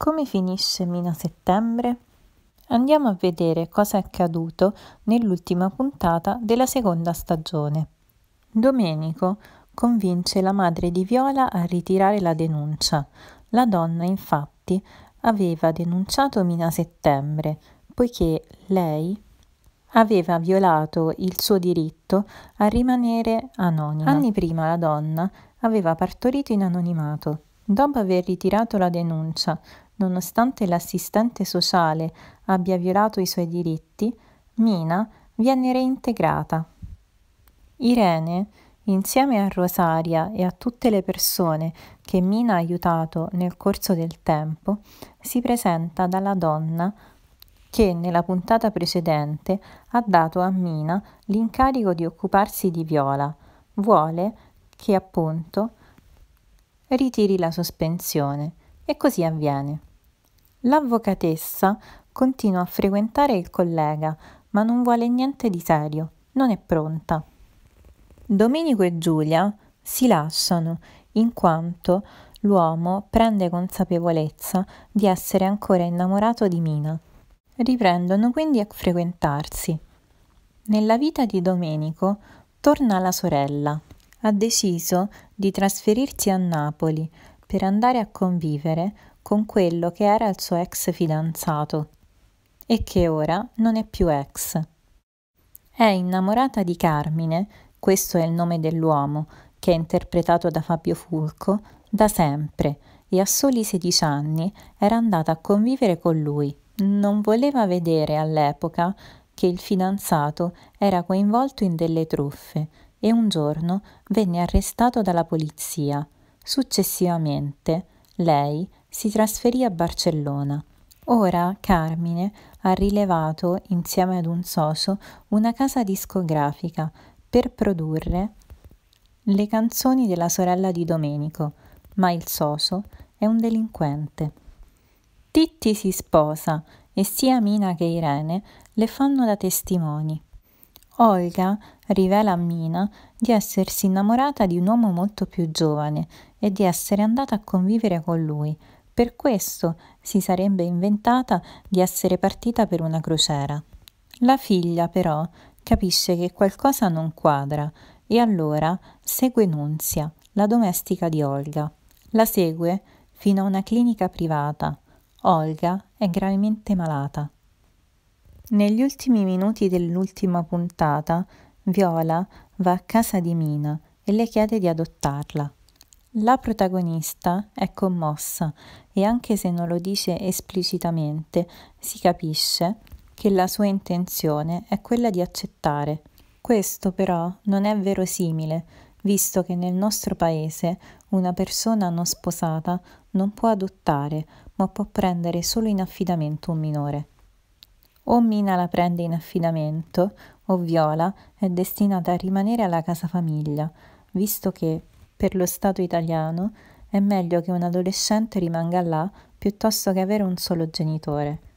Come finisce Mina Settembre? Andiamo a vedere cosa è accaduto nell'ultima puntata della seconda stagione. Domenico convince la madre di Viola a ritirare la denuncia. La donna infatti aveva denunciato Mina Settembre poiché lei aveva violato il suo diritto a rimanere anonima. Anni prima la donna aveva partorito in anonimato. Dopo aver ritirato la denuncia, Nonostante l'assistente sociale abbia violato i suoi diritti, Mina viene reintegrata. Irene, insieme a Rosaria e a tutte le persone che Mina ha aiutato nel corso del tempo, si presenta dalla donna che nella puntata precedente ha dato a Mina l'incarico di occuparsi di Viola. Vuole che appunto ritiri la sospensione e così avviene. L'avvocatessa continua a frequentare il collega, ma non vuole niente di serio, non è pronta. Domenico e Giulia si lasciano in quanto l'uomo prende consapevolezza di essere ancora innamorato di Mina. Riprendono quindi a frequentarsi. Nella vita di Domenico torna la sorella. Ha deciso di trasferirsi a Napoli per andare a convivere con quello che era il suo ex fidanzato e che ora non è più ex. È innamorata di Carmine, questo è il nome dell'uomo, che è interpretato da Fabio Fulco, da sempre e a soli 16 anni era andata a convivere con lui. Non voleva vedere all'epoca che il fidanzato era coinvolto in delle truffe e un giorno venne arrestato dalla polizia Successivamente lei si trasferì a Barcellona. Ora Carmine ha rilevato insieme ad un socio una casa discografica per produrre le canzoni della sorella di Domenico, ma il socio è un delinquente. Titti si sposa e sia Mina che Irene le fanno da testimoni. Olga rivela a Mina di essersi innamorata di un uomo molto più giovane e di essere andata a convivere con lui. Per questo si sarebbe inventata di essere partita per una crociera. La figlia però capisce che qualcosa non quadra e allora segue Nunzia, la domestica di Olga. La segue fino a una clinica privata. Olga è gravemente malata. Negli ultimi minuti dell'ultima puntata, Viola va a casa di Mina e le chiede di adottarla. La protagonista è commossa e anche se non lo dice esplicitamente, si capisce che la sua intenzione è quella di accettare. Questo però non è verosimile, visto che nel nostro paese una persona non sposata non può adottare, ma può prendere solo in affidamento un minore. O Mina la prende in affidamento, o Viola è destinata a rimanere alla casa famiglia, visto che, per lo Stato italiano, è meglio che un adolescente rimanga là piuttosto che avere un solo genitore.